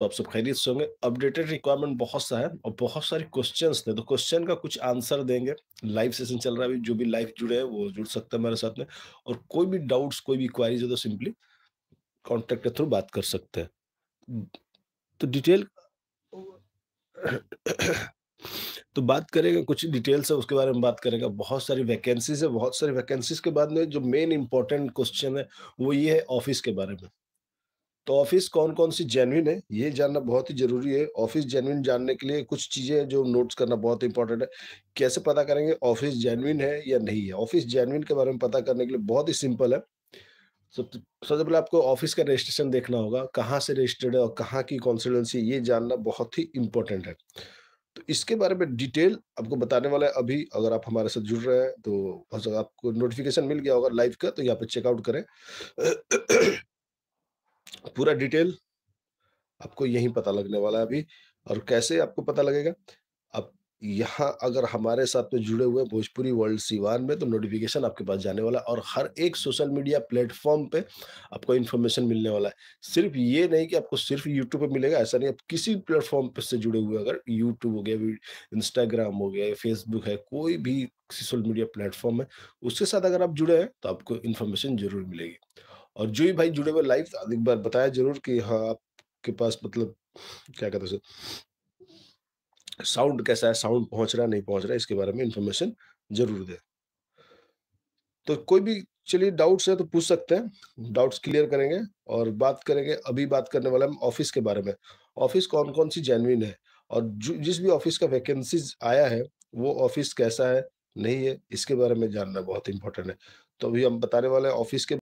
तो आप सब खैरियत से होंगे अपडेटेड रिक्वायरमेंट बहुत सा है और बहुत सारे क्वेश्चन थे तो क्वेश्चन का कुछ आंसर देंगे लाइव सेशन चल रहा है अभी जो भी लाइव जुड़े हैं वो जुड़ सकते हैं मेरे साथ में और कोई भी डाउट्स कोई भी क्वारीज है तो सिंपली कॉन्टेक्ट के थ्रू बात कर सकते हैं तो डिटेल तो बात करेंगे कुछ डिटेल्स है उसके बारे में बात करेंगे बहुत सारी वैकेंसीज है बहुत सारी वैकेंसीज के बाद में जो मेन इंपॉर्टेंट क्वेश्चन है वो ये है ऑफिस के बारे में तो ऑफिस कौन कौन सी जेनुइन है ये जानना बहुत ही जरूरी है ऑफिस जेनुइन जानने के लिए कुछ चीजें जो नोट्स करना बहुत इंपॉर्टेंट है कैसे पता करेंगे ऑफिस जेनविन है या नहीं है ऑफिस जेनुइन के बारे में पता करने के लिए बहुत ही सिंपल है सबसे पहले आपको ऑफिस का रजिस्ट्रेशन देखना होगा कहाँ से रजिस्टर्ड है और कहाँ की कॉन्सल्टेंसी ये जानना बहुत ही इंपॉर्टेंट है तो इसके बारे में डिटेल आपको बताने वाला है अभी अगर आप हमारे साथ जुड़ रहे हैं तो आपको नोटिफिकेशन मिल गया होगा लाइव का तो यहाँ पे चेकआउट करें पूरा डिटेल आपको यहीं पता लगने वाला है अभी और कैसे आपको पता लगेगा अब यहाँ अगर हमारे साथ में तो जुड़े हुए भोजपुरी वर्ल्ड सीवान में तो नोटिफिकेशन आपके पास जाने वाला है और हर एक सोशल मीडिया प्लेटफॉर्म पे आपको इन्फॉर्मेशन मिलने वाला है सिर्फ ये नहीं कि आपको सिर्फ यूट्यूब पे मिलेगा ऐसा नहीं आप किसी प्लेटफॉर्म पे से जुड़े हुए अगर यूट्यूब हो गया इंस्टाग्राम हो गया फेसबुक है कोई भी सोशल मीडिया प्लेटफॉर्म है उसके साथ अगर आप जुड़े हैं तो आपको इन्फॉर्मेशन जरूर मिलेगी और जो भी भाई जुड़े हुए लाइव एक बार बताया जरूर कि हाँ आपके पास मतलब क्या कहते हैं साउंड कैसा है साउंड पहुंच रहा है नहीं पहुंच रहा है इसके बारे में इंफॉर्मेशन जरूर दे तो कोई भी चलिए डाउट्स है तो पूछ सकते हैं डाउट्स क्लियर करेंगे और बात करेंगे अभी बात करने वाला हम ऑफिस के बारे में ऑफिस कौन कौन सी जेनविन है और जिस भी ऑफिस का वैकेंसी आया है वो ऑफिस कैसा है नहीं है इसके बारे में जानना बहुत इंपॉर्टेंट है तो अभी हम बताने वाले हैं ऑफिस के